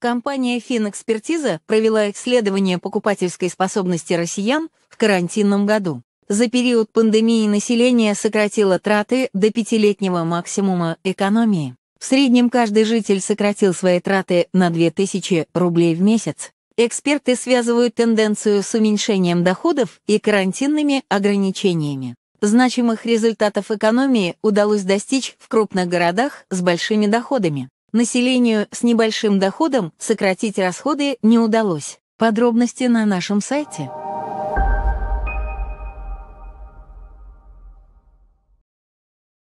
Компания «Финэкспертиза» провела исследование покупательской способности россиян в карантинном году. За период пандемии население сократило траты до пятилетнего максимума экономии. В среднем каждый житель сократил свои траты на 2000 рублей в месяц. Эксперты связывают тенденцию с уменьшением доходов и карантинными ограничениями. Значимых результатов экономии удалось достичь в крупных городах с большими доходами. Населению с небольшим доходом сократить расходы не удалось. Подробности на нашем сайте.